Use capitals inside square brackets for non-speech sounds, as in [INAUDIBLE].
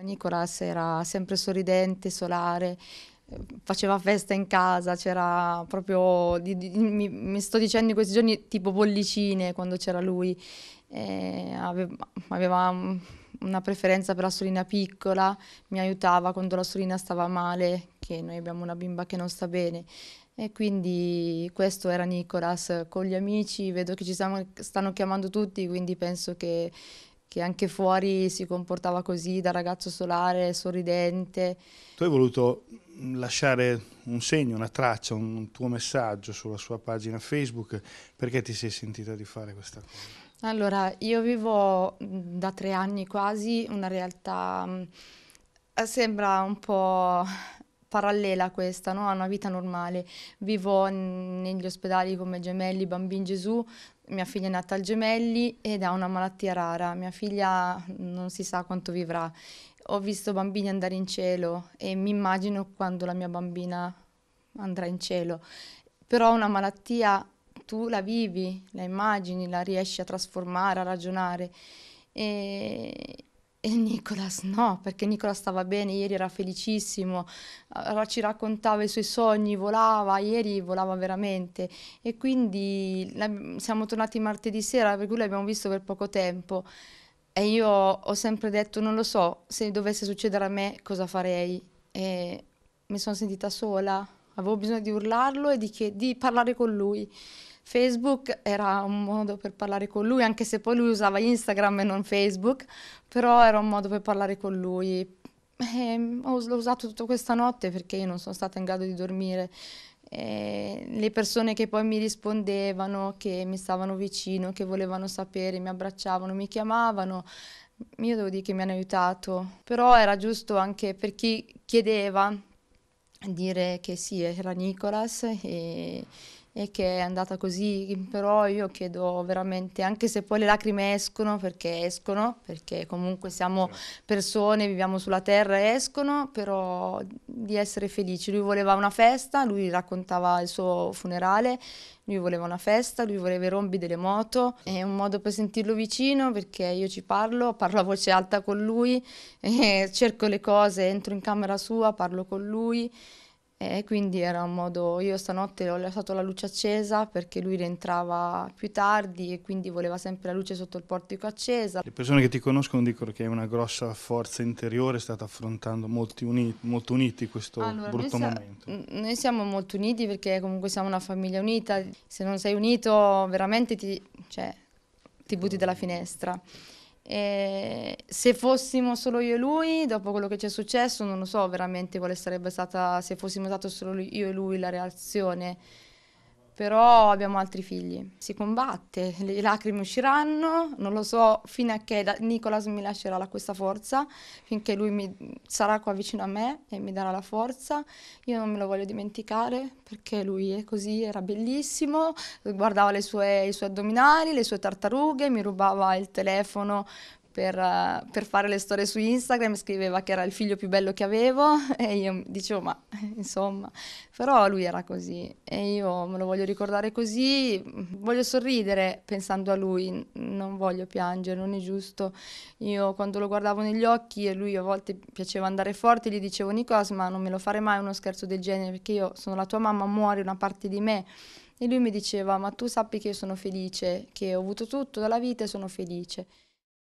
Nicolas era sempre sorridente, solare, eh, faceva festa in casa, c'era proprio, di, di, mi, mi, sto dicendo in questi giorni, tipo bollicine quando c'era lui, eh, aveva, aveva, una preferenza per la sorina piccola, mi aiutava quando la sorina stava male, che noi abbiamo una bimba che non sta bene. E quindi questo era Nicolas, con gli amici, vedo che ci stanno, stanno chiamando tutti, quindi penso che che anche fuori si comportava così, da ragazzo solare, sorridente. Tu hai voluto mm, lasciare un segno, una traccia, un tuo messaggio sulla sua pagina Facebook, perché ti sei sentita di fare questa cosa? Allora, io vivo mm, da tre anni quasi una realtà, mm, sembra un po' parallela a questa, no? a una vita normale. Vivo negli ospedali come gemelli, bambini Gesù, mia figlia è nata al gemelli ed ha una malattia rara, mia figlia non si sa quanto vivrà. Ho visto bambini andare in cielo e mi immagino quando la mia bambina andrà in cielo. Però una malattia tu la vivi, la immagini, la riesci a trasformare, a ragionare. E e Nicolas no, perché Nicolas stava bene, ieri era felicissimo, ci raccontava i suoi sogni, volava, ieri volava veramente e quindi siamo tornati martedì sera per cui l'abbiamo visto per poco tempo e io ho sempre detto non lo so, se dovesse succedere a me cosa farei e mi sono sentita sola avevo bisogno di urlarlo e di, che, di parlare con lui. Facebook era un modo per parlare con lui, anche se poi lui usava Instagram e non Facebook, però era un modo per parlare con lui. E ehm, l'ho usato tutta questa notte perché io non sono stata in grado di dormire. E ehm, le persone che poi mi rispondevano, che mi stavano vicino, che volevano sapere, mi abbracciavano, mi chiamavano, io devo dire che mi hanno aiutato. Però era giusto anche per chi chiedeva dire che sì, era Nicolas e e che è andata così, però io chiedo veramente, anche se poi le lacrime escono, perché escono, perché comunque siamo persone, viviamo sulla terra e escono, però di essere felici. Lui voleva una festa, lui raccontava il suo funerale, lui voleva una festa, lui voleva i rombi delle moto, è un modo per sentirlo vicino perché io ci parlo, parlo a voce alta con lui, [LAUGHS] cerco le cose, entro in camera sua, parlo con lui. E quindi era un modo, io stanotte ho lasciato la luce accesa perché lui rientrava più tardi e quindi voleva sempre la luce sotto il portico accesa. Le persone che ti conoscono dicono che hai una grossa forza interiore, state affrontando uni, molto uniti questo allora, brutto noi momento. Noi siamo molto uniti perché comunque siamo una famiglia unita, se non sei unito veramente ti, cioè, ti butti dalla finestra. E eh, se fossimo solo io e lui, dopo quello che ci è successo, non lo so veramente quale sarebbe stata, se fossimo stati solo io e lui, la reazione però abbiamo altri figli. Si combatte, le lacrime usciranno, non lo so, fino a che Nicolas mi lascerà la, questa forza, finché lui mi, sarà qua vicino a me e mi darà la forza. Io non me lo voglio dimenticare perché lui è così, era bellissimo, guardava sue, i suoi addominali, le sue tartarughe, mi rubava il telefono per, eh, per, fare le storie su Instagram, scriveva che era il figlio più bello che avevo [LAUGHS] e io dicevo ma [LAUGHS] insomma, però lui era così e io me lo voglio ricordare così, voglio sorridere pensando a lui, non voglio piangere, non è giusto. Io quando lo guardavo negli occhi e lui a volte piaceva andare forte, gli dicevo Nicos ma non me lo fare mai uno scherzo del genere perché io sono la tua mamma, muori una parte di me. E lui mi diceva, ma tu sappi che io sono felice, che ho avuto tutto dalla vita e sono felice.